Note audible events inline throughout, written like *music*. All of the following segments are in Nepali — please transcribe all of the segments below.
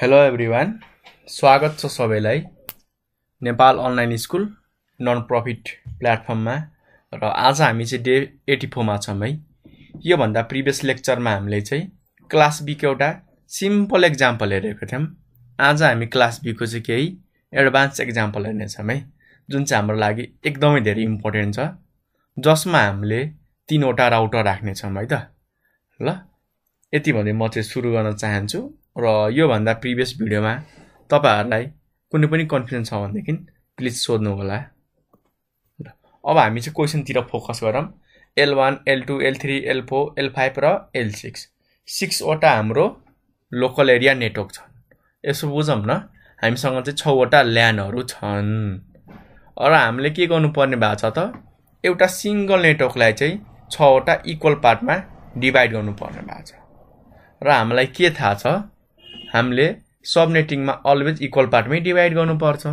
हेलो एभ्रिवान स्वागत छ सबैलाई Nepal online school non profit प्लेटफर्ममा र आज हामी चाहिँ डे एटी फोरमा छौँ है योभन्दा प्रिभियस लेक्चरमा हामीले चाहिँ क्लास बीको एउटा सिम्पल एक्जाम्पल हेरेको थियौँ आज हामी क्लास बीको चाहिँ केही एडभान्स एक्जाम्पल हेर्नेछौँ है जुन चाहिँ हाम्रो लागि एकदमै धेरै इम्पोर्टेन्ट छ जसमा हामीले तिनवटा राउटर राख्नेछौँ है त ल यति भन्दै म चाहिँ सुरु गर्न चाहन्छु र योभन्दा प्रिभियस भिडियोमा तपाईँहरूलाई कुनै पनि कन्फ्युजन छ भनेदेखि प्लिज सोध्नु होला अब हामी चाहिँ क्वेसनतिर फोकस गरौँ L one L two L three L four L five र एल सिक्स सिक्सवटा हाम्रो लोकल एरिया नेटवर्क छन् यसो बुझौँ न हामीसँग चाहिँ छवटा ल्यान्डहरू छन् र हामीले के गर्नुपर्ने भएको छ त एउटा सिङ्गल नेटवर्कलाई चाहिँ छवटा इक्वल पार्टमा डिभाइड गर्नुपर्ने भएको छ र हामीलाई के थाहा छ हामीले सबनेटिङमा अलवेज इक्वल पार्टमै डिभाइड गर्नुपर्छ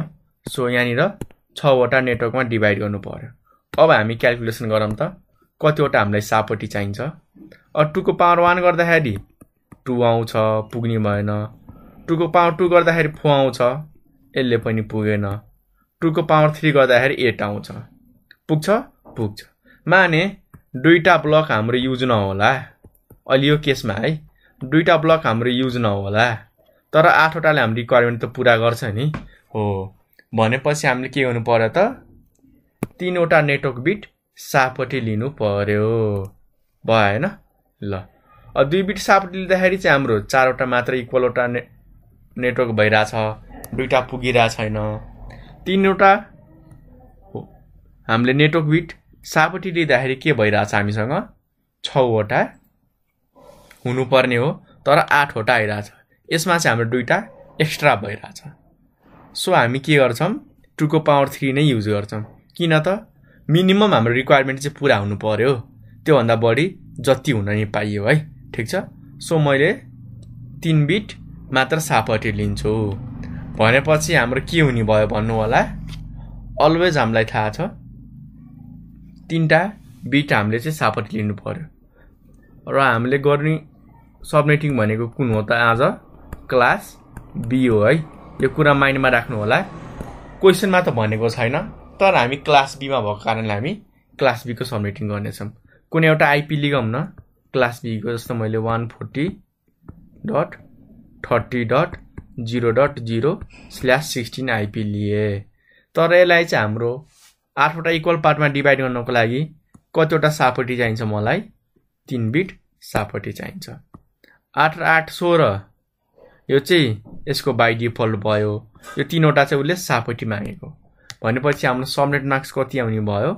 सो यहाँनिर छवटा नेटवर्कमा डिभाइड गर्नु पऱ्यो अब हामी क्यालकुलेसन गरौँ त कतिवटा हामीलाई सापट्टि चाहिन्छ टुको पावर वान गर्दाखेरि टु आउँछ पुग्ने भएन टुको पावर टू गर्दाखेरि फो आउँछ यसले पनि पुगेन टुको पावर थ्री गर्दाखेरि एट आउँछ पुग्छ पुग्छ माने दुईवटा ब्लक हाम्रो युज नहोला अहिले यो केसमा है दुईवटा ब्लक हाम्रो युज नहोला तर आठवटाले हाम्रो रिक्वायरमेन्ट त पुरा गर्छ नि हो भनेपछि हामीले के गर्नु पऱ्यो त तिनवटा नेटवर्क बिट सापट्टि लिनु पर्यो भएन ल दुई बिट सापट्टि लिँदाखेरि चाहिँ हाम्रो चारवटा मात्र इक्वलवटा ने नेटवर्क भइरहेछ दुईवटा पुगिरहेको छैन तिनवटा हो हामीले नेटवर्क बिट सापट्टि लिँदाखेरि के भइरहेछ हामीसँग छवटा हुनुपर्ने हो तर आठवटा आइरहेछ यसमा चाहिँ हाम्रो दुईवटा एक्स्ट्रा भइरहेछ सो हामी के गर्छौँ टुको पावर थ्री नै युज गर्छौँ किन त मिनिमम हाम्रो रिक्वायरमेन्ट चाहिँ पुरा हुनु पऱ्यो त्योभन्दा बढी जति हुन नि पाइयो है ठिक छ सो मैले तिन बिट मात्र सापट्टि लिन्छु भनेपछि हाम्रो के हुने भयो भन्नु होला अलवेज हामीलाई थाहा छ तिनवटा बिट हामीले चाहिँ सापट्टि लिनु पऱ्यो र हामीले गर्ने सबनेटिङ भनेको कुन हो त आज क्लास बी हो है यो कुरा माइन्डमा राख्नु होला क्वेसनमा त भनेको छैन तर हामी क्लास बीमा भएको कारणले हामी क्लास बीको सब्मिटिङ गर्नेछौँ कुनै एउटा आइपी लिगौँ न क्लास बीको जस्तो मैले one forty dot thirty dot zero dot zero slash sixteen IP लिएँ तर यसलाई चाहिँ हाम्रो आठवटा इक्वल पार्टमा डिभाइड गर्नको लागि कतिवटा सापट्टि चाहिन्छ मलाई तिन बिट सापट्टि चाहिन्छ आठ र आठ सोह्र यो चाहिँ यसको बाई डिफल्ट भयो यो तिनवटा चाहिँ उसले सापट्टि मागेको भनेपछि हाम्रो सबनेट मार्क्स कति आउने भयो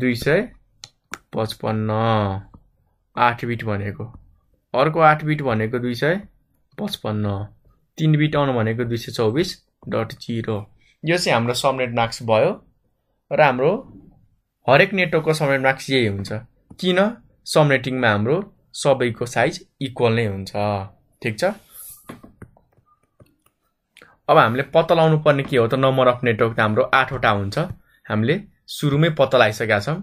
दुई सय पचपन्न आठ बिट भनेको अर्को आठ बिट भनेको दुई सय पचपन्न तिन बिट आउनु भनेको दुई सय चौबिस डट जिरो यो चाहिँ हाम्रो सबनेट मार्क्स भयो र हाम्रो हरेक नेटवर्कको सबनेट मार्क्स यही हुन्छ किन सबनेटिङमा हाम्रो सबैको साइज इक्वल नै हुन्छ ठिक छ अब हामीले पत्ता लाउनु पर्ने के हो त नम्बर अफ नेटवर्क त हाम्रो आठवटा हुन्छ हामीले सुरुमै पत्ता लगाइसकेका छौँ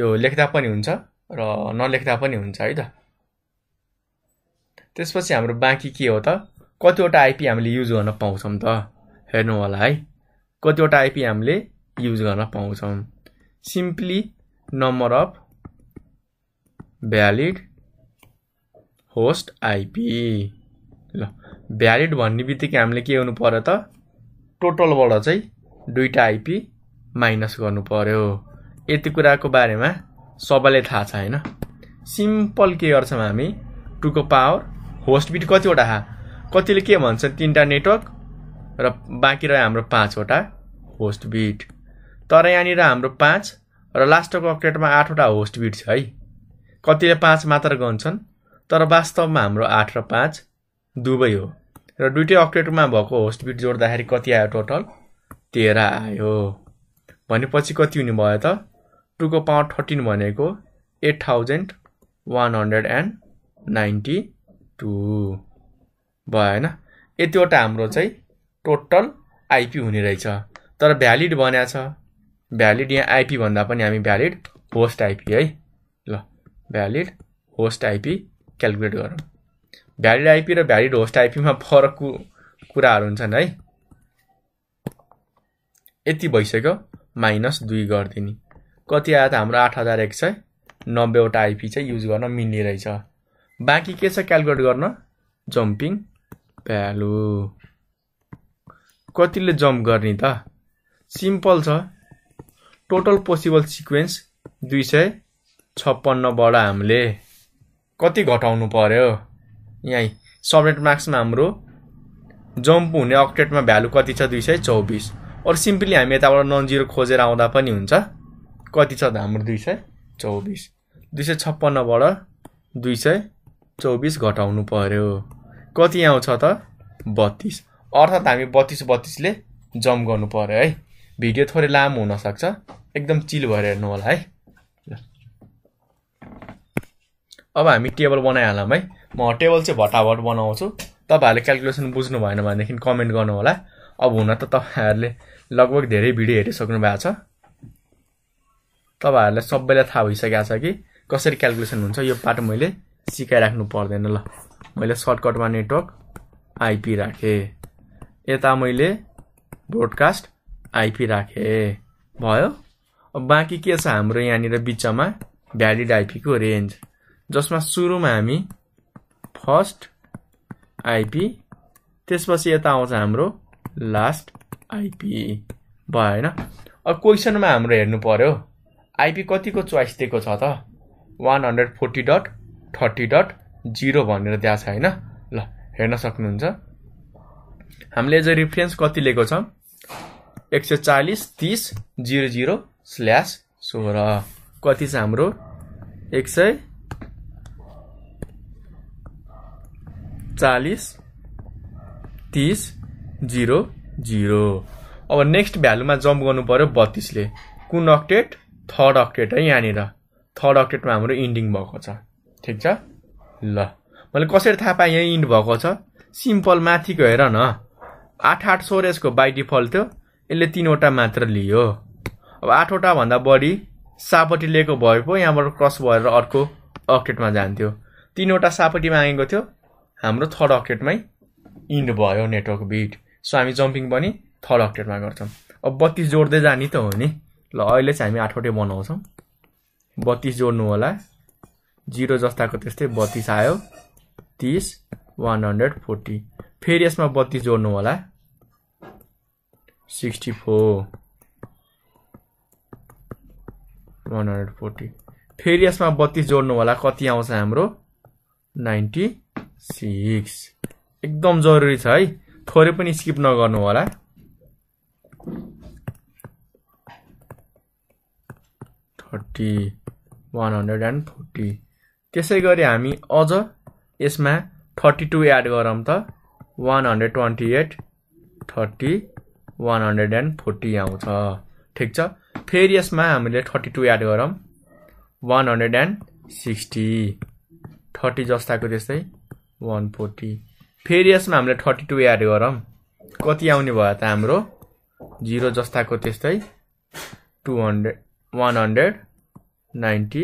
यो लेख्दा पनि हुन्छ र नलेख्दा पनि हुन्छ है त त्यसपछि हाम्रो बाँकी के हो त कतिवटा आइपी हामीले युज गर्न पाउँछौँ त हेर्नु होला है कतिवटा आइपी हामीले युज गर्न पाउँछौँ simply number of valid host IP ल भ्यालिड भन्ने बित्तिकै हामीले के हुनु पऱ्यो त टोटलबाट चाहिँ दुईवटा आइपी माइनस गर्नु पऱ्यो यति कुराको बारेमा सबैलाई थाहा छ होइन सिम्पल के गर्छौँ हामी टुको पावर होस्ट बिट कतिवटा हा कतिले के भन्छ तिनवटा नेटवर्क र बाँकी रह्यो हाम्रो पाँचवटा होस्ट बिट तर यहाँनिर हाम्रो पाँच र लास्टको अपडेटमा आठवटा होस्ट बिट छ है कतिले पाँच मात्र गन्छन् तर वास्तवमा हाम्रो आठ र पाँच दुवै हो र दुइटै अक्टेटमा भएको होस्ट बिट जोड्दाखेरि कति आयो टोटल तेह्र आयो भनेपछि कति हुने भयो त टुको पावर थर्टिन भनेको eight thousand one hundred and ninety two भयो होइन यतिवटा हाम्रो चाहिँ टोटल आइपी हुने रहेछ तर भ्यालिड बनाएको छ भ्यालिड यहाँ आइपी भन्दा पनि हामी भ्यालिड होस्ट आइपी है ल भ्यालिड होस्ट आइपी क्यालकुलेट गरौँ भ्यालिड आइपी र भ्यालिड होस्ट आइपीमा फरक कु कुराहरू हुन्छन् है यति भइसक्यो माइनस दुई गरिदिने कति आयो त हाम्रो आठ हजार एक सय नब्बेवटा आइपी चाहिँ युज गर्न मिल्ने रहेछ बाँकी के छ क्यालकुलेट गर्न जम्पिङ भ्यालु कतिले जम्प गर्ने त सिम्पल छ टोटल पोसिबल सिक्वेन्स दुई सय छप्पन्नबाट हामीले कति घटाउनु पर्यो यहीँ सबनेट मार्क्समा हाम्रो जम्प हुने अक्टेटमा भ्यालु कति छ दुई सय चौबिस अरू सिम्पली हामी यताबाट नन जिरो खोजेर आउँदा पनि हुन्छ कति छ त हाम्रो दुई सय चौबिस दुई सय छप्पन्नबाट दुई सय चौबिस घटाउनु पऱ्यो कति आउँछ त बत्तिस अर्थात् हामी बत्तिस बत्तिसले जम्प गर्नु पऱ्यो है भिडियो थोरै लामो हुनसक्छ एकदम चिल भएर हेर्नु होला है अब हामी टेबल बनाइहालौँ है म टेबल चाहिँ भटाभट बनाउँछु तपाईँहरूले क्यालकुलेसन बुझ्नु भएन भनेदेखि कमेन्ट गर्नु होला अब हुन त तपाईँहरूले लगभग धेरै भिडियो हेरिसक्नु भएको छ तपाईँहरूलाई सबैलाई थाहा भइसकेको छ कि कसरी क्यालकुलेसन हुन्छ यो पाटो मैले सिकाइराख्नु पर्दैन ल मैले सर्टकटमा नेटवर्क आइपी राखेँ यता मैले ब्रोडकास्ट आइपी राखेँ भयो अब बाँकी के छ हाम्रो यहाँनिर बिचमा भ्यालिड आइपीको रेन्ज जसमा सुरुमा हामी फर्स्ट आइपी त्यसपछि यता आउँछ हाम्रो लास्ट आइपी भयो होइन अब क्वेसनमा हाम्रो हेर्नु पऱ्यो आइपी कतिको चोइस दिएको छ त one hundred forty dot thirty dot zero भनेर दिएको छ होइन ल हेर्न सक्नुहुन्छ हामीले एज रिफरेन्स कति लिएको छ एक सय चालिस तिस जिरो जिरो स्ल्यास सोह्र कति छ हाम्रो एक सय चालिस तिस जिरो जिरो अब नेक्स्ट भ्यालुमा जम्प गर्नु पऱ्यो बत्तिसले कुन अक्टेट थर्ड अक्टेट है यहाँनिर थर्ड अक्टेटमा हाम्रो इन्डिङ भएको छ ठिक छ ल मैले कसरी थाहा पाएँ यहीँ इन्ड भएको छ सिम्पल माथिको हेर न आठ आठ सोरेजको बाई डिफल्ट थियो यसले तिनवटा मात्र लियो अब आठवटा भन्दा बढी सापट्टि लिएको भए पो यहाँबाट क्रस भएर अर्को अक्टेटमा जान्थ्यो तिनवटा सापट्टिमा आएको थियो हाम्रो थर्ड अक्टेटमै इन्ड भयो नेटवर्क बिट सो हामी जम्पिङ पनि थर्ड अक्टेटमा गर्छौँ अब बत्तिस जोड्दै जाने त हो नि ल अहिले चाहिँ हामी आठवटै बनाउँछौँ बत्तिस जोड्नु होला जिरो जस्ताको त्यस्तै बत्तिस आयो तिस वान हन्ड्रेड फोर्टी फेरि यसमा बत्तिस जोड्नु होला sixty four one hundred forty फेरि यसमा बत्तिस जोड्नु होला कति आउँछ हाम्रो नाइन्टी सिक्स एकदम जरुरी छ है थोरै पनि स्किप नगर्नु होला thirty one hundred and forty त्यसै गरी हामी अझ यसमा थर्टी टू एड गरौँ त one hundred twenty eight thirty one hundred and forty आउँछ ठिक छ फेरि यसमा हामीले थर्टी टू एड गरौँ one hundred and sixty thirty जस्ताको त्यस्तै वान फोर्टी फेरि यसमा हामीले थर्टी टू एड गरौँ कति आउने भयो त हाम्रो जिरो जस्ताको त्यस्तै two hundred one hundred ninety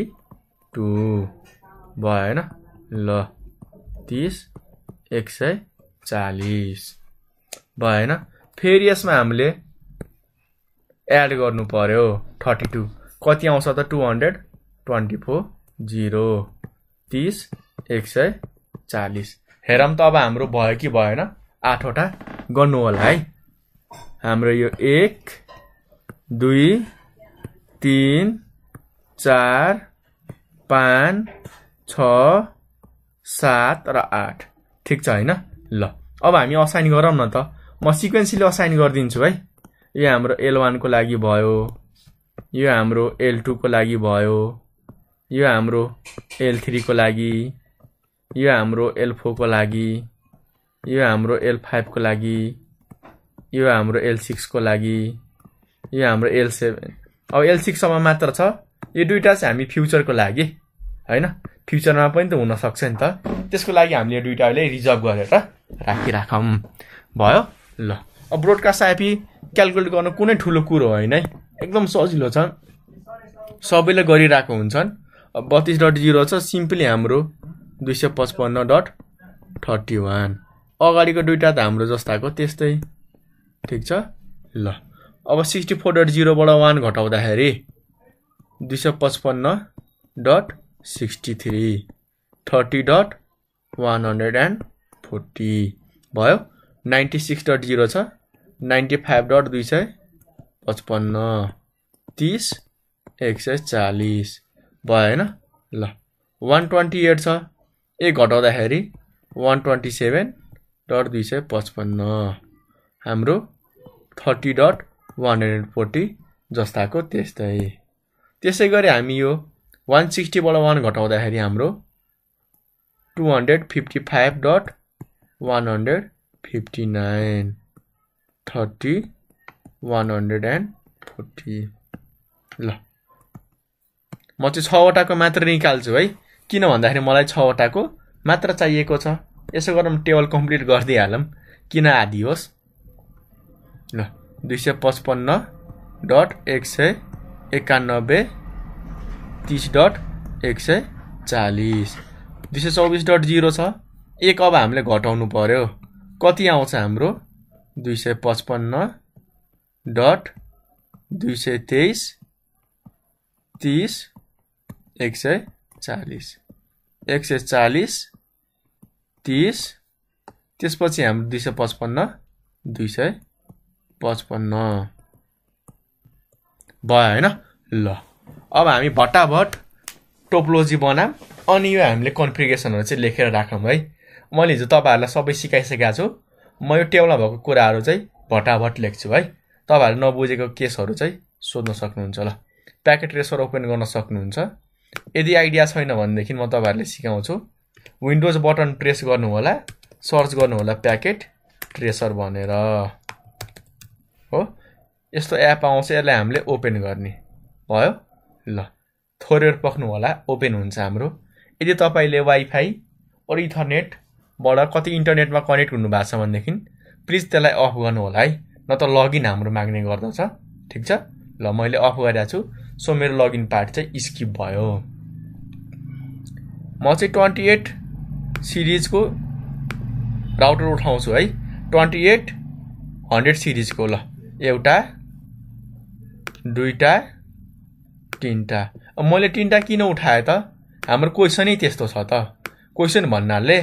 two भयो होइन ल तिस एक सय चालिस भयो होइन फेरि यसमा हामीले एड गर्नु पऱ्यो थर्टी टू कति आउँछ त two hundred twenty four zero तिस एक सय चालिस हेरौँ त अब हाम्रो भयो कि भएन आठवटा गर्नु होला है हाम्रो यो एक दुई तिन चार पाँच छ सात र आठ ठिक छ होइन ल अब हामी असाइन गरौँ न त म सिक्वेन्सीले असाइन गरिदिन्छु है यो हाम्रो एल वानको लागि भयो यो हाम्रो एल टूको लागि भयो यो हाम्रो एल थ्रीको लागि यो हाम्रो एल फोरको लागि यो हाम्रो एल फाइभको लागि यो हाम्रो एल सिक्सको लागि यो हाम्रो एल सेभेन अब एल सिक्ससम्म मात्र छ यो दुइटा चाहिँ हामी फ्युचरको लागि होइन फ्युचरमा पनि त हुनसक्छ नि त त्यसको लागि हामीले दुइटा अहिले रिजर्भ गरेर राखिराखौँ भयो ल अब ब्रोडकास्ट आइपी क्यालकुलेट गर्नु कुनै ठुलो कुरो होइन है एकदम सजिलो छ सबैले गरिरहेको हुन्छन् बत्तिस डट जिरो छ सिम्पली हाम्रो दुई सय पचपन्न डट थर्टी वान अगाडिको दुइटा त हाम्रो जस्ताको त्यस्तै ठिक छ ल अब सिक्सटी फोर डट जिरोबाट वान घटाउँदाखेरि दुई सय पचपन्न dot sixty three thirty dot one hundred and forty भयो नाइन्टी सिक्स डट जिरो छ नाइन्टी फाइभ डट दुई सय पचपन्न तिस एक सय चालिस भयो होइन ल वान ट्वेन्टी एट छ एक घटाउँदाखेरि वान ट्वेन्टी सेभेन डट दुई सय पचपन्न हाम्रो thirty dot one hundred forty जस्ताको त्यस्तै त्यसै गरी हामी यो वान सिक्सटीबाट वान घटाउँदाखेरि हाम्रो two hundred fifty five dot one hundred fifty nine thirty one hundred and forty ल म चाहिँ छवटाको मात्र निकाल्छु है किन भन्दाखेरि मलाई छवटाको मात्र चाहिएको छ यसो गरौँ टेबल कम्प्लिट गरिदिइहालौँ किन आधी होस् ल दुई सय पचपन्न डट एक सय एकानब्बे तिस डट एक सय चालिस दुई सय चौबिस डट जिरो छ एक अब हामीले घटाउनु पऱ्यो कति आउँछ हाम्रो दुई सय पचपन्न डट दुई सय तेइस तिस एक सय चालिस एक सय चालिस तिस त्यसपछि हाम्रो दुई सय पचपन्न दुई सय पचपन्न भयो होइन ल अब हामी भट्टाभट टोपोलोजी बनाम अनि यो हामीले कन्फिगेसनहरू चाहिँ लेखेर राखौँ है मैले हिजो तपाईँहरूलाई सबै सिकाइसकेको छु म यो टेबलमा भएको कुराहरू चाहिँ भटाभट लेख्छु है तपाईँहरूले नबुझेको केसहरू चाहिँ सोध्न सक्नुहुन्छ ल प्याकेट रेसर ओपन गर्न सक्नुहुन्छ यदि आइडिया छैन भनेदेखि म तपाईँहरूले सिकाउँछु विन्डोज बटन प्रेस गर्नु होला सर्च गर्नु होला प्याकेट ट्रेसर भनेर हो यस्तो एप आउँछ यसलाई हामीले ओपन गर्ने भयो ल थोरै पक्नु होला ओपन हुन्छ हाम्रो यदि तपाईँले वाइफाई ओर इथरनेटबाट कति इन्टरनेटमा कनेक्ट हुनु भएको छ भनेदेखि प्लिज त्यसलाई अफ गर्नु होला है न त लगइन हाम्रो माग्ने गर्दछ ठिक छ ल मैले अफ गरिरहेको छु सो मेरो लगइन पार्ट चाहिँ स्किप भयो म चाहिँ ट्वेन्टी एट सिरिजको राउटर उठाउँछु है ट्वेन्टी एट हन्ड्रेड सिरिजको ल एउटा दुईवटा तिनवटा मैले तिनवटा किन उठाएँ त हाम्रो क्वेसनै त्यस्तो छ त क्वेसन भन्नाले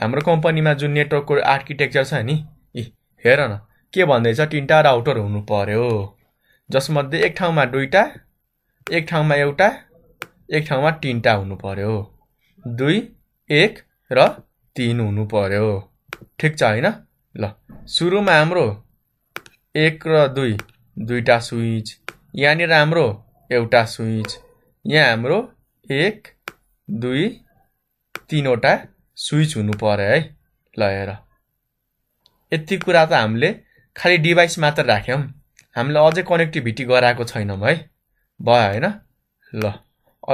हाम्रो कम्पनीमा जुन नेटवर्कको आर्किटेक्चर छ नि ए हेर न के भन्दैछ तिनवटा राउटर हुनु पऱ्यो जसमध्ये एक ठाउँमा दुईवटा एक ठाउँमा एउटा एक ठाउँमा तिनवटा हुनु पर्यो दुई एक र तिन हुनु पर्यो ठिक छ होइन ल सुरुमा हाम्रो एक र दुई दुईवटा स्विच यहाँनिर हाम्रो एउटा स्विच यहाँ हाम्रो एक दुई तिनवटा स्विच हुनु पर्यो है ल हेर यति कुरा त हामीले खालि डिभाइस मात्र राख्यौँ हामीलाई अझै कनेक्टिभिटी गराएको छैनौँ है भयो होइन ल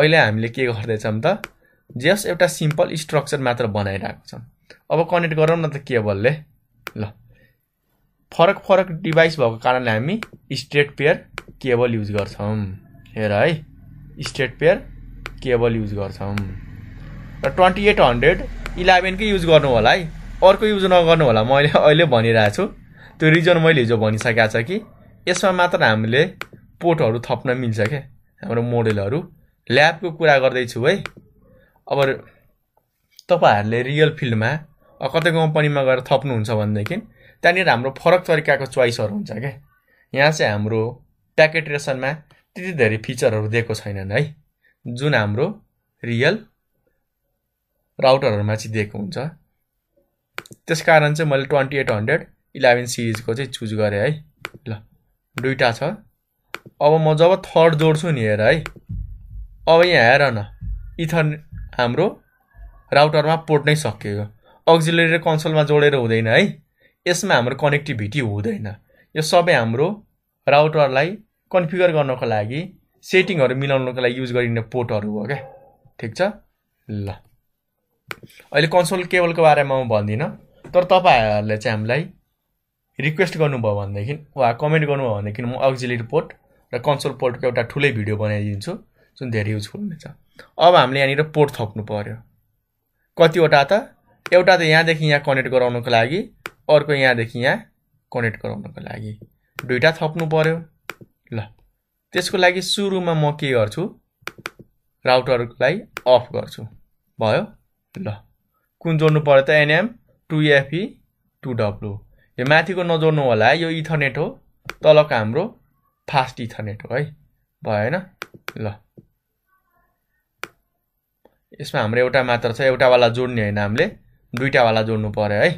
अहिले हामीले के गर्दैछौँ त जस एउटा सिम्पल स्ट्रक्चर मात्र बनाइरहेको छौँ अब कनेक्ट गरौँ न त केबलले ल फरक फरक डिभाइस भएको कारणले हामी स्ट्रेट पेयर केबल युज गर्छौँ हेर है स्ट्रेट पेयर केबल युज गर्छौँ र ट्वेन्टी एट हन्ड्रेड इलेभेनकै युज गर्नु होला है अर्को युज नगर्नु होला मैले अहिले भनिरहेको छु त्यो रिजन मैले हिजो भनिसकेको छ कि यसमा मात्र हामीले पोटहरू थप्न मिल्छ क्या हाम्रो मोडलहरू ल्याबको कुरा गर्दैछु है अब तपाईँहरूले रियल फिल्डमा कतै कम्पनीमा गएर थप्नुहुन्छ भनेदेखि त्यहाँनिर हाम्रो फरक तरिकाको चोइसहरू हुन्छ क्या यहाँ चाहिँ हाम्रो प्याकेट रेसनमा त्यति धेरै फिचरहरू दिएको छैनन् है जुन हाम्रो रियल राउटरहरूमा चाहिँ दिएको हुन्छ त्यस कारण चाहिँ मैले ट्वेन्टी एट हन्ड्रेड इलेभेन सिरिजको चाहिँ चुज गरेँ है ल दुईवटा छ अब म जब थर्ड जोड्छु नि हेर है अब यहाँ हेर न इथर हाम्रो राउटरमा पोर्ट नै सकियो अक्जिलेरी कन्सोलमा जोडेर हुँदैन है यसमा हाम्रो कनेक्टिभिटी हुँदैन यो सबै हाम्रो राउटरलाई कन्फिगर गर्नको लागि सेटिङहरू मिलाउनको लागि युज गरिने पोर्टहरू हो क्या ठिक छ ल अहिले कन्सोल केबलको बारेमा म भन्दिनँ तर तपाईँहरूले चाहिँ हामीलाई रिक्वेस्ट गर्नुभयो भनेदेखि वा कमेन्ट गर्नुभयो भनेदेखि म अक्जिली पोर्ट र कन्सोल पोर्टको एउटा ठुलै भिडियो बनाइदिन्छु जुन धेरै युजफुल हुनेछ अब हामीले यहाँनिर पोर्ट थप्नु पऱ्यो कतिवटा त एउटा त यहाँदेखि यहाँ कनेक्ट गराउनुको लागि अर्को यहाँदेखि यहाँ कनेक्ट गराउनुको लागि दुइटा थप्नु पऱ्यो ल त्यसको लागि सुरुमा म के गर्छु राउटरलाई अफ गर्छु भयो ल कुन जोड्नु पऱ्यो त NM to FE to W यो माथिको नजोड्नु होला यो इथरनेट हो तलको हाम्रो फास्ट इथरनेट हो है भयो भएन ल यसमा हाम्रो एउटा मात्र छ एउटावाला जोड्ने होइन हामीले दुइटावाला जोड्नु पऱ्यो है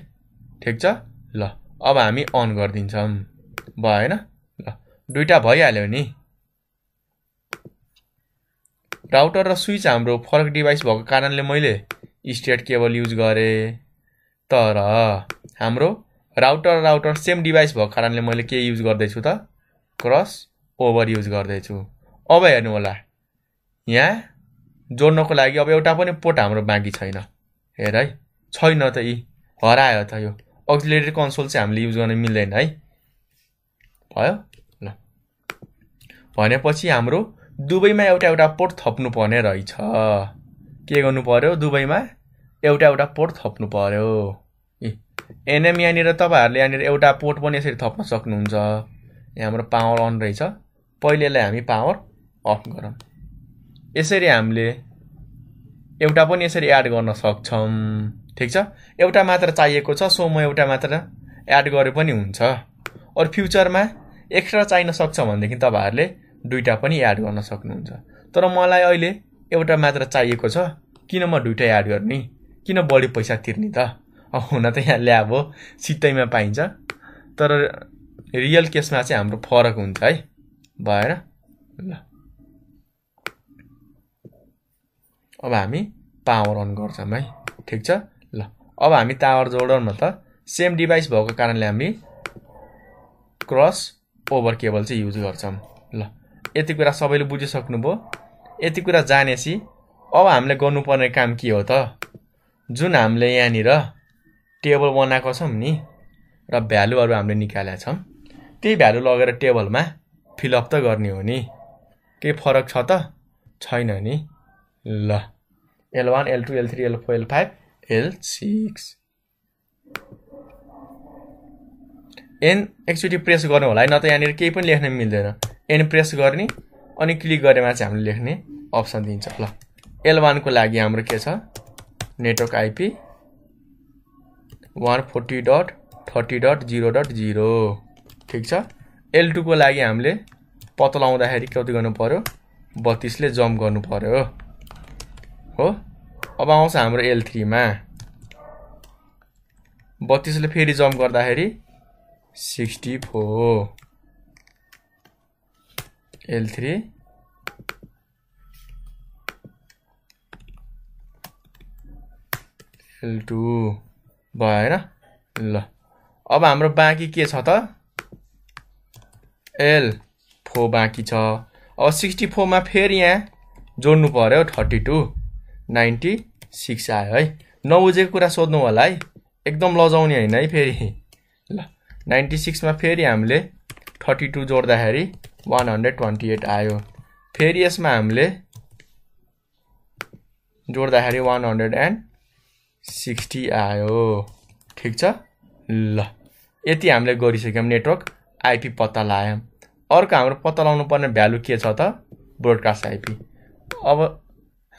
ठिक छ ल अब हामी अन गरिदिन्छौँ भएन ल दुइटा भइहाल्यो नि राउटर र स्विच हाम्रो फरक डिभाइस भएको कारणले मैले स्टेट केबल युज गरेँ तर हाम्रो राउटर राउटर सेम डिभाइस भएको कारणले मैले के युज गर्दैछु त क्रस ओभर युज गर्दैछु अब हेर्नु होला यहाँ जोड्नको लागि अब एउटा पनि पोर्ट हाम्रो बाँकी छैन हेर है छैन त यी हरायो त यो अक्सिलेटर कन्सोल चाहिँ हामीले युज गर्न मिल्दैन है भयो ल भनेपछि हाम्रो दुबईमा एउटा एउटा पोर्ट थप्नु पर्ने रहेछ के गर्नु पर्यो दुबईमा एउटा एउटा पोर्ट थप्नु पर्यो एनएम यहाँनिर तपाईँहरूले यहाँनिर एउटा पोर्ट पनि यसरी थप्न सक्नुहुन्छ यहाँ हाम्रो पावर अन रहेछ पहिले यसलाई हामी पावर अफ गरौँ यसरी हामीले एउटा पनि यसरी एड गर्न सक्छौँ ठिक छ एउटा मात्र चाहिएको छ सो म एउटा मात्र एड गरे पनि हुन्छ अरू फ्युचरमा एक्स्ट्रा चाहिन सक्छ भनेदेखि तपाईँहरूले दुइटा पनि एड गर्न सक्नुहुन्छ तर मलाई अहिले एउटा मात्र चाहिएको छ किन म दुइटै एड गर्ने किन बढी पैसा तिर्ने त हुन त यहाँ ल्याब हो सित्तैमा पाइन्छ तर रियल केसमा चाहिँ हाम्रो फरक हुन्छ है भएर ल अब हामी पावर अन गर्छौँ है ठिक छ ल अब हामी टावर न त सेम डिभाइस भएको कारणले हामी क्रस ओभर केबल चाहिँ युज गर्छौँ ल यति कुरा सबैले बुझिसक्नुभयो यति कुरा जानेपछि अब हामीले गर्नुपर्ने काम के हो त जुन हामीले यहाँनिर टेबल बनाएको छौँ नि र भ्यालुहरू हामीले निकालेका छौँ त्यही भ्यालु लगेर टेबलमा फिलअप त गर्ने हो नि केही फरक छ त छैन नि ल L one L two L three L four L five L six N एकचोटि प्रेस गर्नु होला है न त यहाँनिर केही पनि लेख्न मिल्दैन एन प्रेस गर्ने अनि क्लिक गरेमा चाहिँ हामीले लेख्ने अप्सन दिन्छ ल एल वानको लागि हाम्रो के छ network IP one forty dot thirty dot zero dot zero ठिक छ एल टूको लागि हामीले पत्तो लगाउँदाखेरि कति गर्नु पऱ्यो बत्तिसले जम्प गर्नु पऱ्यो हो अब आउँछ हाम्रो एल थ्रीमा बत्तिसले फेरि जम्प गर्दाखेरि sixty four L three L two भयो होइन ल अब हाम्रो बाँकी के छ त एल फोर बाँकी छ अब सिक्सटी फोरमा फेरि यहाँ जोड्नु पऱ्यो थर्टी टू नाइन्टी सिक्स आयो है नबुझेको कुरा सोध्नु होला है एकदम लजाउने होइन है फेरि ल नाइन्टी सिक्समा फेरि हामीले थर्टी टू जोड्दाखेरि वान हन्ड्रेड ट्वेन्टी एट आयो फेरि यसमा हामीले जोड्दाखेरि वान हन्ड्रेड एन्ड सिक्सटी आयो ठिक छ ल यति हामीले गरिसक्यौँ नेटवर्क आइपी पत्ता लगायौँ अर्को हाम्रो पत्ता लगाउनु पर्ने भ्यालु के छ त ब्रोडकास्ट आइपी अब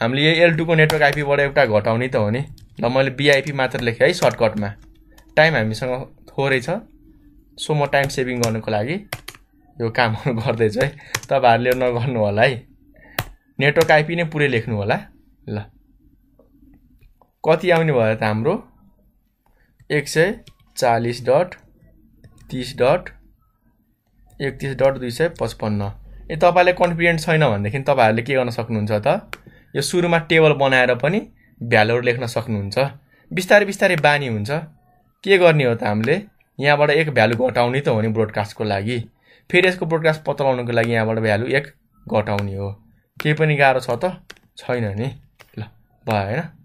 हामीले यही एल टूको नेटवर्क आइपीबाट एउटा घटाउने त हो नि ल मैले बिआइपी मात्र लेखेँ है सर्टकटमा टाइम हामीसँग थोरै छ सो म टाइम सेभिङ गर्नुको लागि यो कामहरू *laughs* गर्दैछु है तपाईँहरूले नगर्नु होला है नेटवर्क आइपी नै पुरै लेख्नु होला ल कति आउने भयो त हाम्रो एक सय चालिस डट तिस डट एकतिस डट दुई सय पचपन्न ए तपाईँलाई कन्फिडेन्ट छैन भनेदेखि तपाईँहरूले के गर्न सक्नुहुन्छ त यो सुरुमा टेबल बनाएर पनि भ्यालुहरू लेख्न सक्नुहुन्छ बिस्तारै बिस्तारै बानी हुन्छ के गर्ने हो त हामीले यहाँबाट एक भ्यालु घटाउने त हो नि ब्रोडकास्टको लागि फेरि यसको ब्रोडकास्ट पत्लाउनुको लागि यहाँबाट भ्यालु एक घटाउने हो केही पनि गाह्रो छ त छैन नि ल भयो होइन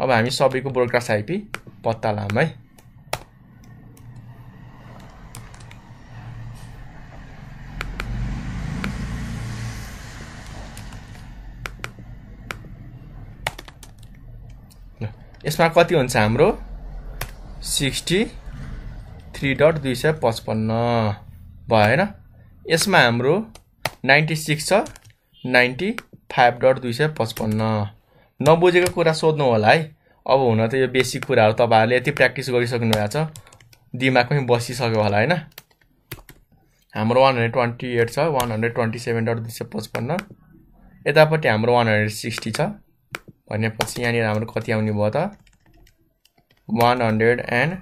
अब हामी सबैको ब्रोडकास्ट आइपी पत्ता लाम है यसमा कति हुन्छ हाम्रो सिक्सटी थ्री डट दुई सय पचपन्न भएन यसमा हाम्रो नाइन्टी सिक्स छ नाइन्टी फाइभ डट दुई सय पचपन्न नबुझेको कुरा सोध्नु होला है अब हुन त यो बेसिक कुराहरू तपाईँहरूले यति प्र्याक्टिस गरिसक्नु भएको छ दिमागमै बसिसक्यो होला होइन हाम्रो वान हन्ड्रेड ट्वेन्टी एट छ one hundred twenty seven dot दुई सय पचपन्न यतापट्टि हाम्रो वान हन्ड्रेड सिक्सटी छ भनेपछि यहाँनिर हाम्रो कति आउने भयो त one hundred and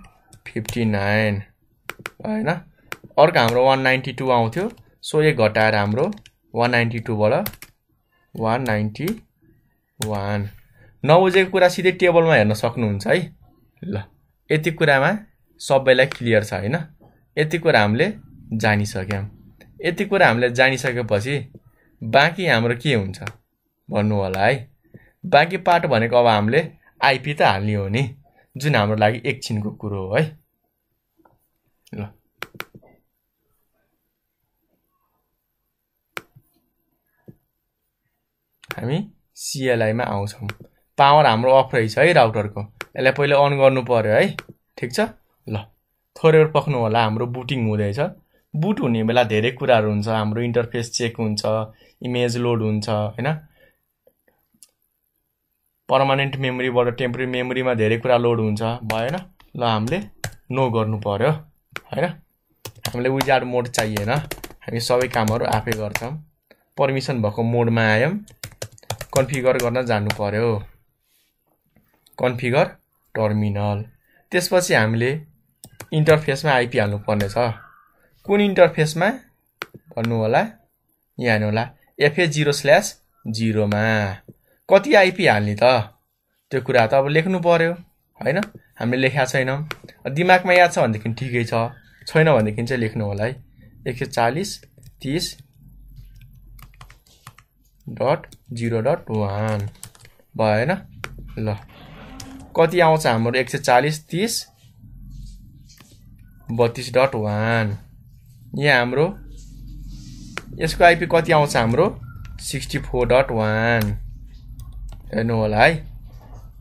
fifty nine होइन अर्को हाम्रो वान नाइन्टी टू आउँथ्यो सो यो घटाएर हाम्रो वान नाइन्टी टूबाट वान नाइन्टी वान नबुझेको कुरा सिधै टेबलमा हेर्न सक्नुहुन्छ है ल यति कुरामा सबैलाई क्लियर छ होइन यति कुरा हामीले जानिसक्यौँ यति कुरा हामीले जानिसकेपछि बाँकी हाम्रो के हुन्छ भन्नु होला है बाँकी पार्ट भनेको अब हामीले आइपी त हाल्ने हो नि जुन हाम्रो लागि एकछिनको कुरो हो है ल हामी सिएलआईमा आउँछौँ पावर हाम्रो अफ रहेछ है राउटरको यसलाई पहिले अन गर्नु पऱ्यो है ठिक छ ल थोरै पक्नु होला हाम्रो बुटिङ हुँदैछ बुट हुने बेला धेरै कुराहरू हुन्छ हाम्रो इन्टरफेस चेक हुन्छ इमेज लोड हुन्छ होइन पर्मानेन्ट मेमोरीबाट टेम्परेरी मेमोरीमा धेरै कुरा लोड हुन्छ भएन ल हामीले नो गर्नु पऱ्यो होइन हामीले विजार्ड मोड चाहिएन हामी सबै कामहरू आफै गर्छौँ पर्मिसन भएको मोडमा आयौँ कन्फिगर गर्न जानु पर्यो कन्फिगर टर्मिनल त्यसपछि हामीले इन्टरफेसमा आइपिहाल्नु पर्नेछ कुन इन्टरफेसमा भन्नु होला यहाँ हेर्नु होला एफए जिरो स्ल्यास जिरोमा कति आइपी हाल्ने त त्यो कुरा त अब लेख्नु पर्यो होइन हामीले लेखा छैनौँ दिमागमा याद छ भनेदेखि ठिकै छ छैन भनेदेखि चाहिँ लेख्नु होला है एक सय चालिस तिस डट जिरो डट वान भएन ल कति आउँछ हाम्रो एक सय चालिस तिस बत्तिस डट वान यहाँ हाम्रो यसको आइपी कति आउँछ हाम्रो सिक्सटी फोर डट वान हेर्नु होला है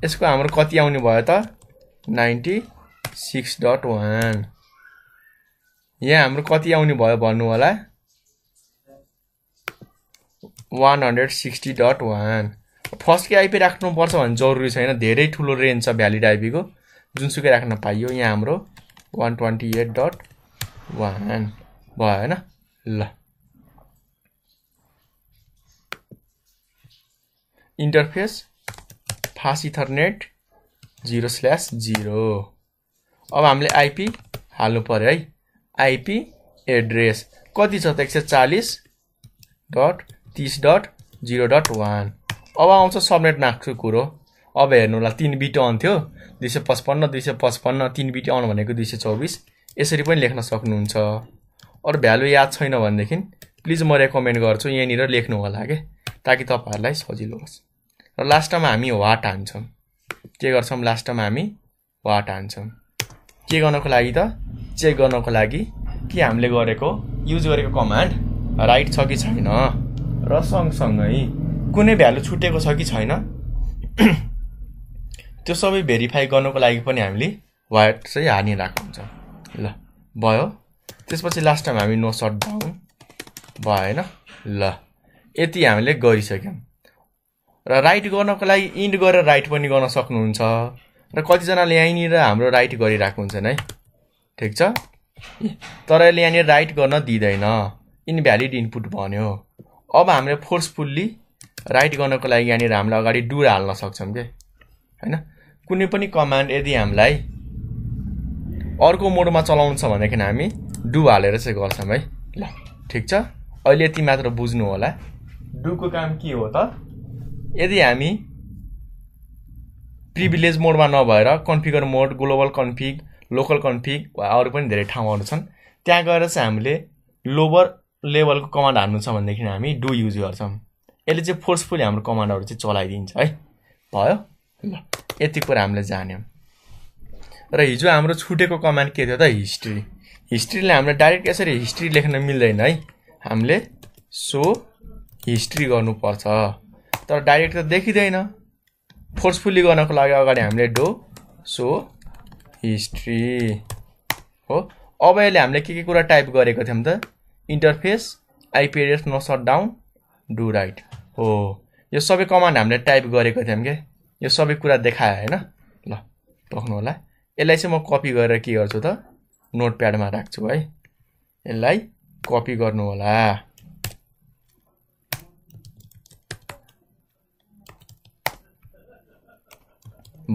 यसको हाम्रो कति आउने भयो त नाइन्टी सिक्स डट वान यहाँ हाम्रो कति आउने भयो भन्नु होला one hundred sixty dot one फर्स्टकै आइपी राख्नुपर्छ भने जरुरी छैन धेरै ठुलो रेन्ज छ भ्यालिड आइपीको जुनसुकै राख्न पाइयो यहाँ हाम्रो one twenty eight dot one भयो होइन ल interface fast ethernet zero slash zero अब हामीले आइपी हाल्नु पऱ्यो है आइपी एड्रेस कति छ त एक सय चालिस डट तिस डट जिरो डट वान अब आउँछ सबनेट माग्छु कुरो अब हेर्नु होला तिन बिट अन थियो दुई सय पचपन्न दुई सय पचपन्न तिन बिट अन भनेको दुई सय चौबिस यसरी पनि लेख्न सक्नुहुन्छ अरू भ्यालु याद छैन भनेदेखि प्लिज म रेकमेन्ड गर्छु यहाँनिर लेख्नु होला के ताकि तपाईँहरूलाई सजिलो होस् र लास्टमा हामी वाट हान्छौँ के गर्छौँ लास्टमा हामी वाट हान्छौँ के गर्नको लागि त चेक गर्नको लागि कि हामीले गरेको युज गरेको कमान्ड राइट छ कि छैन र सँगसँगै कुनै भ्यालु छुटेको छ कि छैन *clears throat* त्यो सबै भेरिफाई गर्नुको लागि पनि हामीले वायर चाहिँ हानिरहेको हुन्छ ल भयो त्यसपछि लास्ट टाइम हामी नो सट डाउन भयो ल यति हामीले गरिसक्यौँ र राइट गर्नको लागि इन्ड गरेर राइट पनि गर्न सक्नुहुन्छ र कतिजनाले यहीँनिर हाम्रो राइट गरिरहेको हुन्छन् है ठिक छ तर यसले यहाँनिर राइट गर्न दिँदैन इनभ्यालिड इनपुट भन्यो अब हामीले फोर्सफुल्ली राइट गर्नको लागि यहाँनिर हामीलाई अगाडि डुर हाल्न सक्छौँ कि होइन कुनै पनि कमान्ड यदि हामीलाई अर्को मोडमा चलाउनु छ भनेदेखि हामी डु हालेर चाहिँ गर्छौँ है ल ठिक छ अहिले यति मात्र बुझ्नु होला डुको काम के हो त यदि हामी प्रिभिलेज मोडमा नभएर configure mode global config local config वा अरू पनि धेरै ठाउँहरू छन् त्यहाँ गएर चाहिँ हामीले लोवर लेभलको कमान्ड हान्नु छ भनेदेखि हामी डु युज गर्छौँ यसले चाहिँ फोर्सफुली हाम्रो कमान्डहरू चाहिँ चलाइदिन्छ है भयो ल यति कुरा हामीले जान्यौँ र हिजो हाम्रो छुटेको कमान्ड के थियो त हिस्ट्री हिस्ट्रीले हामीलाई डाइरेक्ट यसरी हिस्ट्री लेख्न मिल्दैन है हामीले सो हिस्ट्री गर्नुपर्छ तर डाइरेक्ट त देखिँदैन फोर्सफुल्ली गर्नको लागि अगाडि हामीले डो सो हिस्ट्री हो अब यसले हामीले के के कुरा टाइप गरेको थियौँ त interface IP address no shut down do write हो यो सबै कमान्ड हामीले टाइप गरेको थियौँ क्या यो सबै कुरा देखायो होइन ल पक्नु होला यसलाई चाहिँ म कपी गरेर के गर्छु त नोट प्याडमा राख्छु है यसलाई कपी गर्नु होला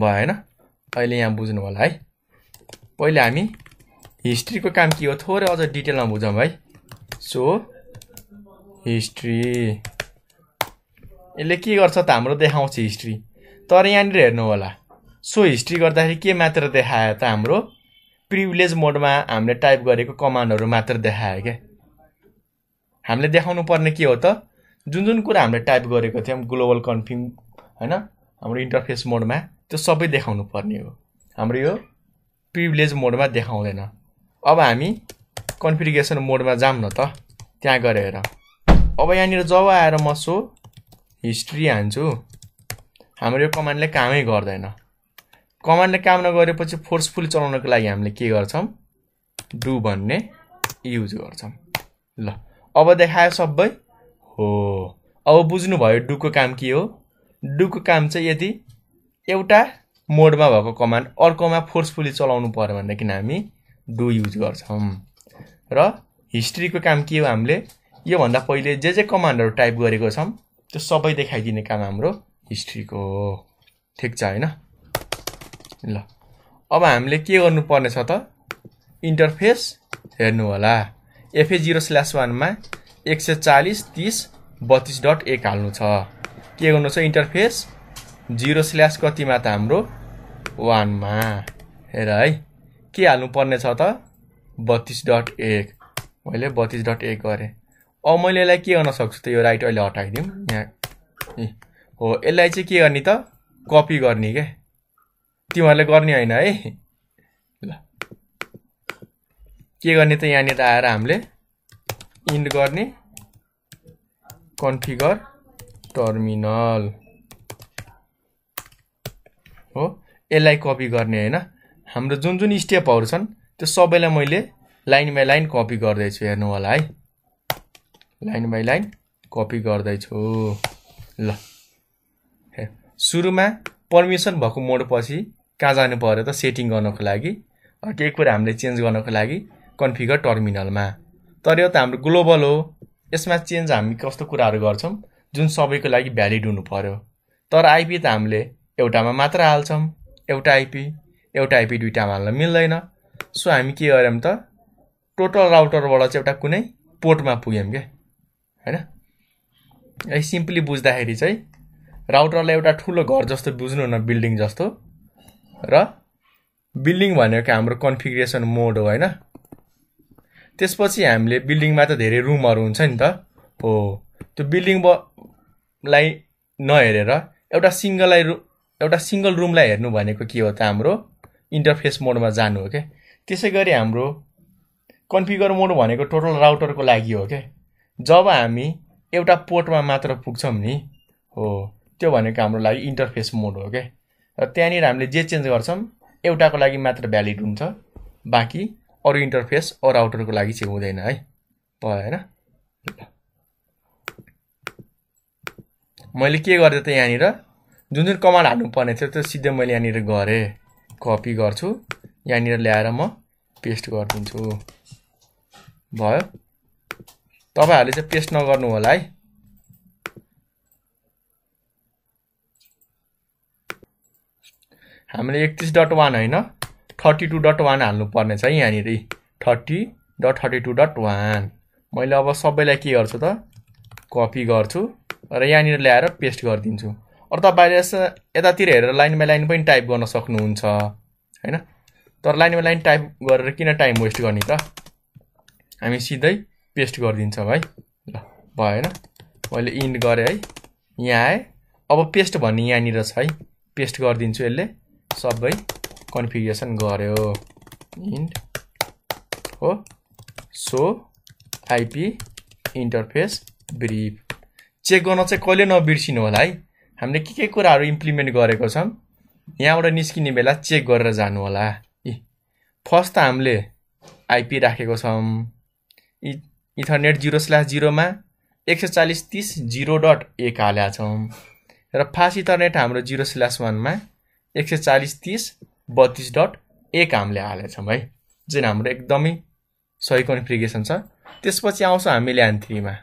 भयो होइन अहिले यहाँ बुझ्नु होला है पहिले हामी हिस्ट्रीको काम के हो थोरै अझ डिटेलमा बुझौँ है सो हिस्ट्री यसले के गर्छ त हाम्रो देखाउँछ हिस्ट्री तर यहाँनिर हेर्नु होला सो हिस्ट्री गर्दाखेरि के मात्र देखायो त हाम्रो प्रिभिलेज मोडमा हामीले टाइप गरेको कमान्डहरू मात्र देखायो क्या हामीले देखाउनु पर्ने के हो त जुन जुन कुरा हामीले टाइप गरेको थियौँ ग्लोबल कन्फ्युम होइन हाम्रो इन्टरफेस मोडमा त्यो सबै देखाउनु पर्ने हो हाम्रो यो प्रिभिलेज मोडमा देखाउँदैन अब हामी कन्फिडिगेसन मोडमा जाऊँ न त त्यहाँ गएर हेर अब यहाँनिर जब आएर म सो हिस्ट्री हान्छु हाम्रो यो कमान्डले कामै गर्दैन कमान्डले काम नगरेपछि फोर्सफुल चलाउनको लागि हामीले के गर्छौँ डु भन्ने युज गर्छौँ ल अब देखायो सबै हो अब बुझ्नुभयो डुको काम के हो डुको काम चाहिँ यदि एउटा मोडमा भएको कमान्ड अर्कोमा फोर्सफुली चलाउनु पऱ्यो भनेदेखि हामी डु युज गर्छौँ र हिस्ट्रीको काम के हो हामीले योभन्दा पहिले जे जे कमान्डहरू टाइप गरेको छौँ त्यो सबै देखाइदिने काम हाम्रो हिस्ट्रीको हो ठिक छ होइन ल अब हामीले के गर्नुपर्ने छ त इन्टरफेस हेर्नु होला एफए जिरो स्ल्यास वानमा एक सय चालिस तिस बत्तिस डट एक हाल्नु छ के गर्नु छ इन्टरफेस जिरो स्ल्यास कतिमा त हाम्रो वानमा हेर है के पर्ने छ त बत्तिस डट एक मैले बत्तिस डट एक गरेँ अब मैले यसलाई के गर्न सक्छु त यो राइट अहिले हटाइदिउँ यहाँ ए हो यसलाई चाहिँ के गर्ने त कपी गर्ने क्या तिमीहरूले गर्ने होइन है ल के गर्ने त यहाँनिर आएर हामीले इन्ड गर्ने कन्फिगर टर्मिनल हो यसलाई कपी गर्ने होइन हाम्रो जुन जुन स्टेपहरू छन् त्यो सबैलाई मैले लाइन बाई लाइन कपी गर्दैछु हेर्नु होला है लाइन बाई लाइन कपी गर्दैछु ल सुरुमा पर्मिसन भएको मोडपछि कहाँ जानु पऱ्यो त सेटिङ गर्नको लागि केही कुरा हामीले चेन्ज गर्नको लागि कन्फिगर टर्मिनलमा तर यो त हाम्रो ग्लोबल हो यसमा चेन्ज हामी कस्तो कुराहरू गर्छौँ जुन सबैको लागि भ्यालिड हुनु पऱ्यो तर आइपी त हामीले एउटामा मात्र हाल्छौँ एउटा आइपी एउटा आइपी दुइटामा हाल्न मिल्दैन सो हामी के गऱ्यौँ त टोटल राउटरबाट चाहिँ एउटा कुनै पोर्टमा पुग्यौँ क्या होइन है सिम्पली बुझ्दाखेरि चाहिँ राउटरलाई एउटा ठुलो घर जस्तो बुझ्नु न बिल्डिङ जस्तो र बिल्डिङ भनेको हाम्रो कन्फिग्रेसन मोड हो होइन त्यसपछि हामीले बिल्डिङमा त धेरै रुमहरू हुन्छ नि त हो त्यो बिल्डिङ लाई नहेरेर एउटा सिङ्गललाई रु एउटा सिङ्गल रुमलाई हेर्नु भनेको के हो त हाम्रो इन्टरफेस मोडमा जानु हो क्या त्यसै गरी हाम्रो कन्फिगर मोड भनेको टोटल राउटरको लागि हो क्या जब हामी एउटा पोर्टमा मात्र पुग्छौँ नि हो त्यो भनेको हाम्रो लागि इन्टरफेस मोड हो क्या र त्यहाँनिर हामीले जे चेन्ज गर्छौँ एउटाको लागि मात्र भ्यालिड हुन्छ बाँकी अरू इन्टरफेस अरू राउटरको लागि चाहिँ हुँदैन है भयो होइन मैले के गरेँ त यहाँनिर जुन जुन कमान्ड हाल्नुपर्ने थियो त्यो सिधै मैले यहाँनिर गरेँ कपी गर्छु यहाँनिर ल्याएर म पेस्ट गरिदिन्छु भयो तपाईँहरूले चाहिँ पेस्ट नगर्नु होला है हामीले एकतिस डट वान होइन थर्टी टू डट वान हाल्नुपर्नेछ छ यहाँनिर thirty dot thirty two dot one मैले अब सबैलाई के गर्छु त कपी गर्छु र यहाँनिर ल्याएर पेस्ट गरिदिन्छु अरू तपाईँले यतातिर हेरेर लाइन बाई लाइन पनि टाइप गर्न सक्नुहुन्छ होइन तर लाइनमा लाइन टाइप गरेर किन टाइम वेस्ट गर्ने त हामी सिधै पेस्ट गरिदिन्छौँ है ल भएन मैले इन्ड गरेँ है यहाँ आएँ अब पेस्ट भन्ने यहाँनिर छ है पेस्ट गरिदिन्छु यसले सबै कन्फिगेसन गऱ्यो इन्ड हो so IP interface brief check गर्न चाहिँ कहिले नबिर्सिनु होला है हामीले के के कुराहरू इम्प्लिमेन्ट गरेको छौँ यहाँबाट निस्किने बेला चेक गरेर जानु होला फर्स्ट त हामीले आइपी राखेको छौँ इ इथरनेट जिरो स्ल्यास जिरोमा एक सय चालिस तिस जिरो डट एक हालेका छौँ र फास्ट इथरनेट हाम्रो जिरो स्ल्यास वानमा एक सय चालिस तिस बत्तिस डट एक हामीले हालेछौँ है जुन हाम्रो एकदमै सही कन्फिगरेसन छ त्यसपछि आउँछ हामी ल्यान थ्रीमा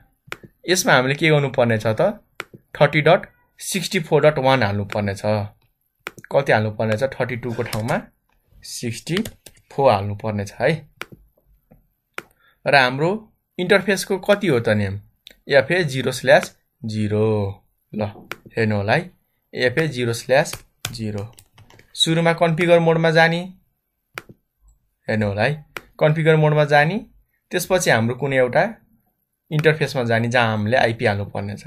यसमा हामीले के गर्नुपर्नेछ त thirty dot sixty four dot one हाल्नुपर्नेछ कति हाल्नुपर्नेछ थर्टी टूको ठाउँमा सिक्सटी फो हाल्नु पर्नेछ है र हाम्रो इन्टरफेसको कति हो त name FA zero slash zero ल हेर्नु होला है एफए जिरो स्ल्यास जिरो सुरुमा कन्फिगर मोडमा जाने हेर्नु होला है कन्फिगर मोडमा जाने त्यसपछि हाम्रो कुनै एउटा इन्टरफेसमा जाने जहाँ हामीले आइपी हाल्नुपर्नेछ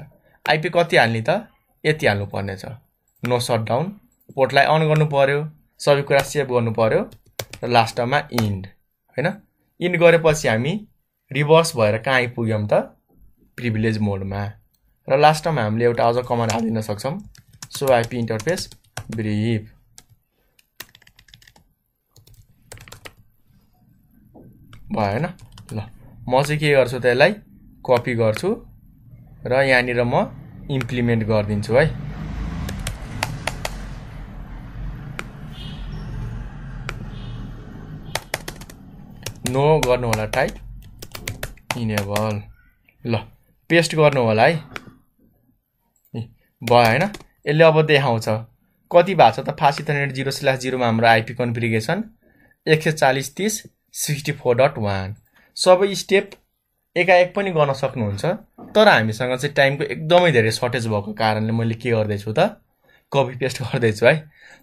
आइपी कति हाल्ने त यति हाल्नुपर्नेछ नो सटडाउन पोर्टलाई अन गर्नु पर्यो सबै कुरा सेभ गर्नु पर्यो र लास्टमा इन्ड होइन इन्ड गरेपछि हामी रिभर्स भएर कहाँ आइपुग्यौँ त प्रिभिलेज मोडमा र लास्टमा हामीले एउटा अझ कमान हालिदिन सक्छौँ सो आइपी इन्टरफेस ब्रिफ भयो होइन ल म चाहिँ के गर्छु त्यसलाई कपी गर्छु र यहाँनिर म इम्प्लिमेन्ट गरिदिन्छु है नो गर्नु होला टाइप इनेबल ल पेस्ट गर्नु होला है भयो होइन यसले अब देखाउँछ कति भएको छ त फासी हन्ड्रेड जिरो स्ल्यास जिरोमा हाम्रो आइपी कन्फिगेसन एक सय चालिस तिस सिक्सटी फोर डट वान सबै स्टेप एकाएक पनि गर्न सक्नुहुन्छ तर हामीसँग चाहिँ टाइमको एकदमै धेरै सर्टेज भएको कारणले मैले के गर्दैछु त कपी पेस्ट गर्दैछु है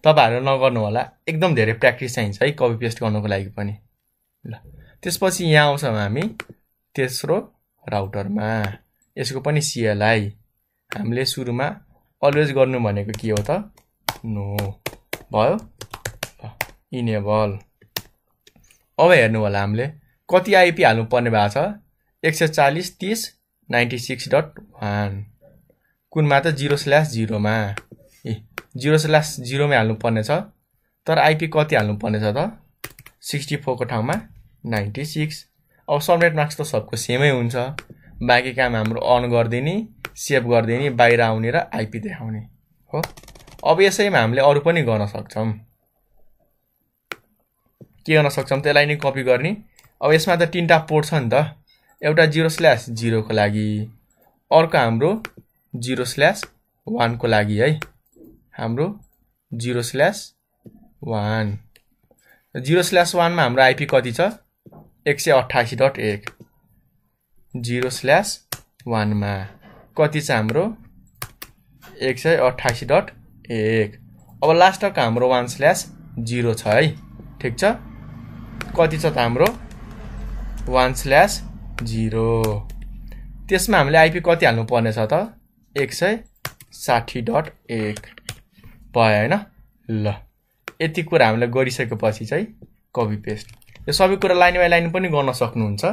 तपाईँहरू नगर्नु होला एकदम धेरै प्र्याक्टिस चाहिन्छ है कपी पेस्ट गर्नुको लागि पनि ल त्यसपछि यहाँ आउँछौँ हामी तेस्रो राउटरमा यसको पनि सिएलआई हामीले सुरुमा अलवेज गर्नु भनेको के हो त नो भयो इनेबल अब हेर्नु होला हामीले कति आइपी हाल्नुपर्ने भएको छ एक सय चालिस तिस नाइन्टी सिक्स डट वान कुनमा त जिरो स्ल्यास जिरोमा ए जिरो स्ल्यास जिरोमै हाल्नुपर्ने छ तर आइपी कति हाल्नुपर्ने छ त सिक्सटी फोरको ठाउँमा नाइन्टी सिक्स अब सब्मिट मार्क्स त सबको सेमै हुन्छ बाँकी काम हाम्रो अन गरिदिने सेभ गरिदिने बाहिर आउने र आइपी देखाउने हो अब यसैमा हामीले अरू पनि गर्न सक्छौँ के गर्न सक्छौँ त्यसलाई नै कपी गर्ने अब यसमा त तिनवटा पोर्ट छ नि त एउटा जिरो स्ल्यास जिरोको लागि अर्को हाम्रो जिरो स्ल्यास वानको लागि है हाम्रो zero slash one zero slash वानमा हाम्रो आइपी कति छ एक सय अठासी डट एक जिरो स्ल्यास वानमा कति छ हाम्रो एक सय अठासी डट एक अब लास्टको हाम्रो वान स्ल्यास जिरो छ है ठिक छ कति छ त हाम्रो वान स्ल्यास जिरो त्यसमा हामीले आइपी कति हाल्नु पर्नेछ त एक सय साठी डट एक भयो होइन ल यति कुरा हामीले गरिसकेपछि चाहिँ कपी पेस्ट यो सबै कुरा लाइन बाई लाइन पनि गर्न सक्नुहुन्छ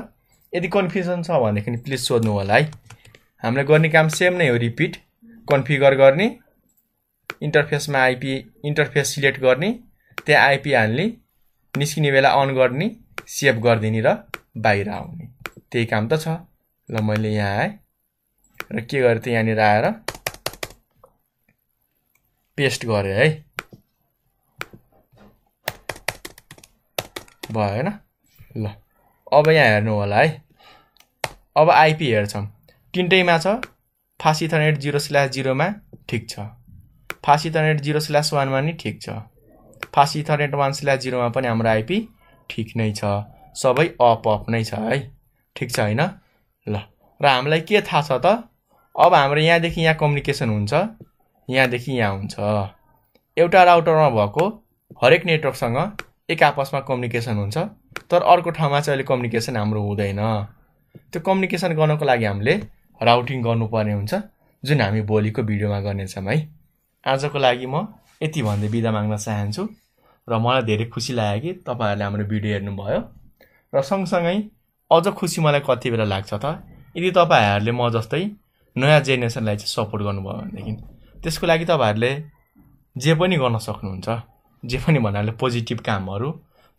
यदि कन्फ्युजन छ भनेदेखि प्लिज सोध्नु होला है हामीले गर्ने काम सेम नै हो रिपिट कन्फिगर गर्ने इन्टरफेसमा आइपी इन्टरफेस सिलेक्ट गर्ने त्यहाँ आइपी हाल्ने निस्किने बेला अन गर्ने सेभ गरिदिने र बाहिर आउने त्यही काम त छ ल मैले यहाँ आएँ र के गरेँ त यहाँनिर आएर पेस्ट गरेँ है भयो होइन ल अब यहाँ हेर्नु होला है अब आइपी हेर्छौँ तिनटैमा छ फासी थर्नेट जिरो स्ल्यास जिरोमा ठिक छ फासी थर्नेट जिरो स्ल्यास वानमा नि ठिक छ फासी थर्नेट वान स्ल्यास जिरोमा पनि हाम्रो आइपी ठिक नै छ सबै अप अप नै छ है ठिक छ होइन ल र हामीलाई के थाहा छ त अब हाम्रो यहाँदेखि यहाँ कम्युनिकेसन हुन्छ यहाँदेखि यहाँ हुन्छ एउटा राउटरमा भएको हरेक नेटवर्कसँग एक आपसमा कम्युनिकेसन हुन्छ तर अर्को ठाउँमा चाहिँ अहिले कम्युनिकेसन हाम्रो हुँदैन त्यो कम्युनिकेसन गर्नको लागि हामीले राउटिङ गर्नुपर्ने हुन्छ जुन हामी भोलिको भिडियोमा गर्नेछौँ है आजको लागि म यति भन्दै बिदा माग्न चाहन्छु र मलाई धेरै खुसी लाग्यो कि तपाईँहरूले हाम्रो भिडियो हेर्नुभयो र सँगसँगै अझ खुसी मलाई कति बेला लाग्छ त यदि तपाईँहरूले म जस्तै नयाँ जेनेरेसनलाई चाहिँ सपोर्ट गर्नुभयो भनेदेखि त्यसको लागि तपाईँहरूले जे पनि गर्न सक्नुहुन्छ जे पनि भन्नाले पोजिटिभ कामहरू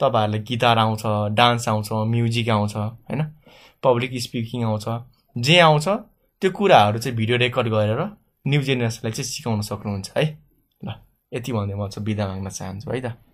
तपाईँहरूलाई गिटार आउँछ डान्स आउँछ म्युजिक आउँछ होइन पब्लिक स्पिकिङ आउँछ जे आउँछ त्यो कुराहरू चाहिँ भिडियो रेकर्ड गरेर न्यु जेनेरेसनलाई चाहिँ सिकाउन सक्नुहुन्छ है ल यति भन्दै म चाहिँ बिदा माग्न चाहन्छु है त